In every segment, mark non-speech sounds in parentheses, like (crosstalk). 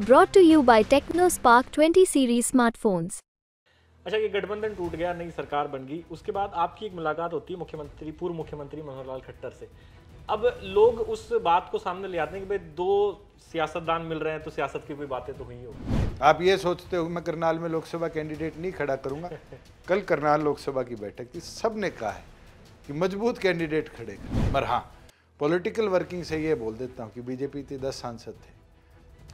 Brought to you by Tecno Spark 20 series smartphones अच्छा ये गठबंधन टूट गया नई सरकार बन गई उसके बाद आपकी एक मुलाकात होती है मुख्यमंत्री पूर्व मुख्यमंत्री मनोहर लाल खट्टर से अब लोग उस बात को सामने ले आते हैं कि भाई दो सियासतदान मिल रहे हैं तो सियासत की कोई बातें तो हुई होगी आप ये सोचते हो मैं करनाल में लोकसभा कैंडिडेट नहीं खड़ा करूंगा (laughs) कल करनाल लोकसभा की बैठक थी सब ने कहा है कि मजबूत कैंडिडेट खड़े पर हाँ पॉलिटिकल वर्किंग से ये बोल देता हूँ कि बीजेपी के दस सांसद थे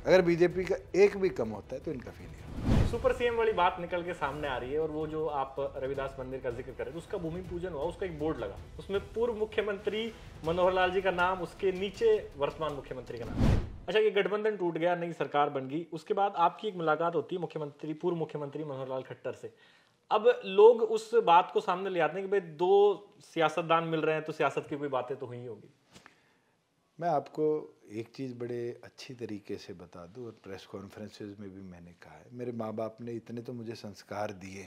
अगर बीजेपी का एक भी कम होता है तो इनका फेल सुपर सीएम वाली बात निकल के सामने आ रही है और वो जो आप रविदास मंदिर का जिक्र करें तो उसका भूमि पूजन हुआ उसका एक बोर्ड लगा उसमें पूर्व मुख्यमंत्री मनोहर लाल जी का नाम उसके नीचे वर्तमान मुख्यमंत्री का नाम अच्छा ये गठबंधन टूट गया नई सरकार बन गई उसके बाद आपकी एक मुलाकात होती है मुख्यमंत्री पूर्व मुख्यमंत्री मनोहर लाल खट्टर से अब लोग उस बात को सामने ले आते हैं कि भाई दो सियासतदान मिल रहे हैं तो सियासत की कोई बातें तो हुई होगी मैं आपको एक चीज़ बड़े अच्छी तरीके से बता दूँ और प्रेस कॉन्फ्रेंसेस में भी मैंने कहा है मेरे माँ बाप ने इतने तो मुझे संस्कार दिए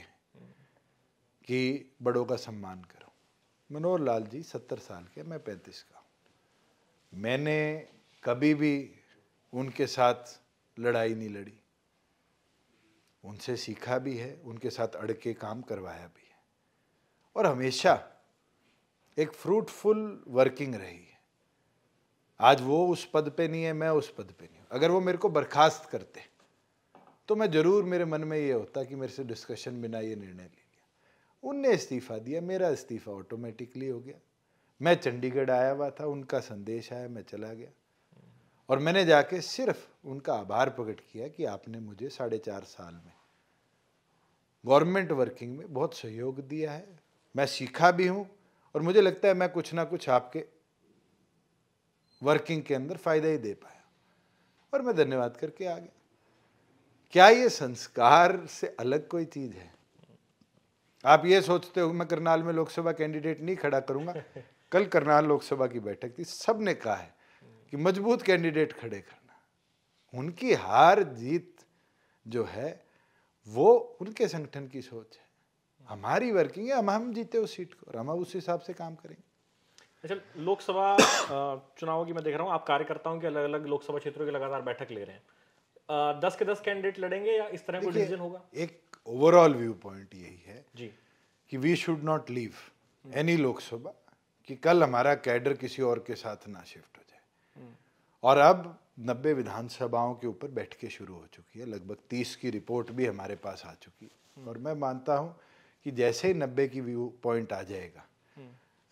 कि बड़ों का सम्मान करो मनोहर लाल जी सत्तर साल के मैं पैंतीस का मैंने कभी भी उनके साथ लड़ाई नहीं लड़ी उनसे सीखा भी है उनके साथ अड़के काम करवाया भी है और हमेशा एक फ्रूटफुल वर्किंग रही आज वो उस पद पे नहीं है मैं उस पद पे नहीं हूँ अगर वो मेरे को बर्खास्त करते तो मैं ज़रूर मेरे मन में ये होता कि मेरे से डिस्कशन बिना ये निर्णय ले लिया उनने इस्तीफ़ा दिया मेरा इस्तीफ़ा ऑटोमेटिकली हो गया मैं चंडीगढ़ आया हुआ था उनका संदेश आया मैं चला गया और मैंने जाके सिर्फ उनका आभार प्रकट किया कि आपने मुझे साढ़े चार साल में गवर्नमेंट वर्किंग में बहुत सहयोग दिया है मैं सीखा भी हूँ और मुझे लगता है मैं कुछ ना कुछ आपके वर्किंग के अंदर फायदा ही दे पाया और मैं धन्यवाद करके आ गया क्या ये संस्कार से अलग कोई चीज़ है आप ये सोचते हो मैं करनाल में लोकसभा कैंडिडेट नहीं खड़ा करूंगा (laughs) कल करनाल लोकसभा की बैठक थी सब ने कहा है कि मजबूत कैंडिडेट खड़े करना उनकी हार जीत जो है वो उनके संगठन की सोच है हमारी वर्किंग है हम हम जीते उस सीट को और हम उस हिसाब से काम करेंगे अच्छा लोकसभा चुनाव की मैं देख रहा हूँ आप कार्यकर्ताओं के अलग अलग लोकसभा क्षेत्रों की लगातार बैठक ले रहे हैं दस के दस कैंडिडेट लड़ेंगे या इस तरह कोई डिसीजन होगा एक ओवरऑल व्यू पॉइंट यही है जी कि we should not leave any Lok Sabha कि कल हमारा कैडर किसी और के साथ ना शिफ्ट हो जाए और अब नब्बे विधानसभाओं के ऊपर बैठ के शुरू हो चुकी है लगभग तीस की रिपोर्ट भी हमारे पास आ चुकी है और मैं मानता हूँ कि जैसे ही नब्बे की व्यू पॉइंट आ जाएगा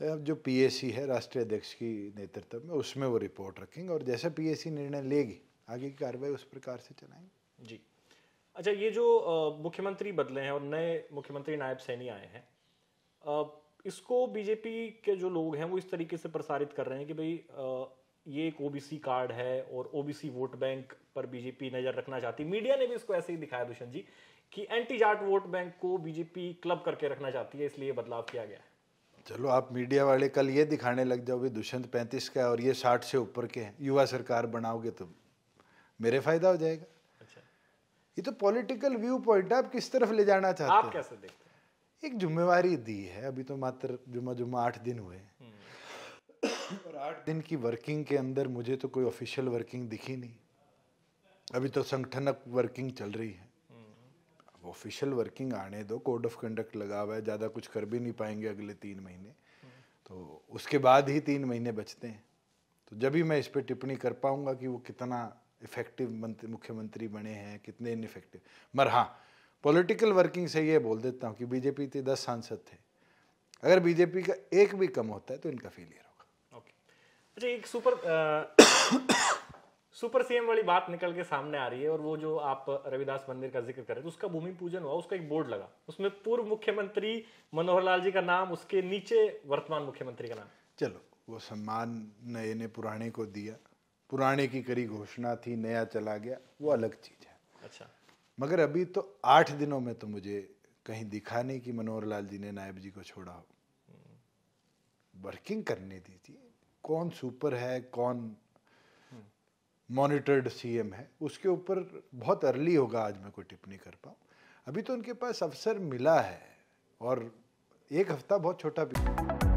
जो पीएसी है राष्ट्रीय अध्यक्ष की नेतृत्व में उसमें वो रिपोर्ट रखेंगे और जैसे पीएसी निर्णय लेगी आगे की कार्रवाई उस प्रकार से चलाएंगे जी अच्छा ये जो मुख्यमंत्री बदले हैं और नए मुख्यमंत्री नायब सैनी आए हैं इसको बीजेपी के जो लोग हैं वो इस तरीके से प्रसारित कर रहे हैं कि भाई ये एक ओबीसी कार्ड है और ओबीसी वोट बैंक पर बीजेपी नजर रखना चाहती मीडिया ने भी इसको ऐसे ही दिखाया दुष्यंत जी कि एंटी जाट वोट बैंक को बीजेपी क्लब करके रखना चाहती है इसलिए बदलाव किया गया है चलो आप मीडिया वाले कल ये दिखाने लग जाओगे दुष्यंत पैंतीस का और ये साठ से ऊपर के हैं युवा सरकार बनाओगे तो मेरे फायदा हो जाएगा अच्छा ये तो पॉलिटिकल व्यू पॉइंट है आप किस तरफ ले जाना चाहते आप कैसे देखते हैं एक जिम्मेवारी दी है अभी तो मात्र जुम्मा जुम्मा आठ दिन हुए हम्म। और आठ दिन की वर्किंग के अंदर मुझे तो कोई ऑफिशियल वर्किंग दिखी नहीं अभी तो संगठनक वर्किंग चल रही है ऑफिशियल वर्किंग आने दो कोड ऑफ कंडक्ट लगा हुआ है ज़्यादा कुछ कर भी नहीं पाएंगे अगले तीन महीने तो उसके बाद ही तीन महीने बचते हैं तो जब भी मैं इस पर टिप्पणी कर पाऊंगा कि वो कितना इफेक्टिव मुख्यमंत्री बने हैं कितने इनफेक्टिव मगर हाँ पॉलिटिकल वर्किंग से ये बोल देता हूँ कि बीजेपी के दस सांसद थे अगर बीजेपी का एक भी कम होता है तो इनका फेलियर होगा ओके अच्छा एक सुपर सुपर सीएम वाली बात निकल के सामने आ रही है और वो जो आप रविदास मंदिर का जिक्र करें तो उसका भूमि पूजन हुआ उसका एक बोर्ड लगा उसमें पूर्व मुख्यमंत्री मनोहर लाल जी का नाम उसके नीचे वर्तमान मुख्यमंत्री का नाम चलो वो सम्मान नए ने पुराने को दिया पुराने की करी घोषणा थी नया चला गया वो अलग चीज है अच्छा मगर अभी तो आठ दिनों में तो मुझे कहीं दिखा नहीं कि मनोहर लाल जी ने नायब जी को छोड़ा हो हम्म। वर्किंग करने दीजिए कौन सुपर है कौन मॉनिटर्ड सीएम है उसके ऊपर बहुत अर्ली होगा आज मैं कोई टिप्पणी कर पाऊँ अभी तो उनके पास अवसर मिला है और एक हफ्ता बहुत छोटा भी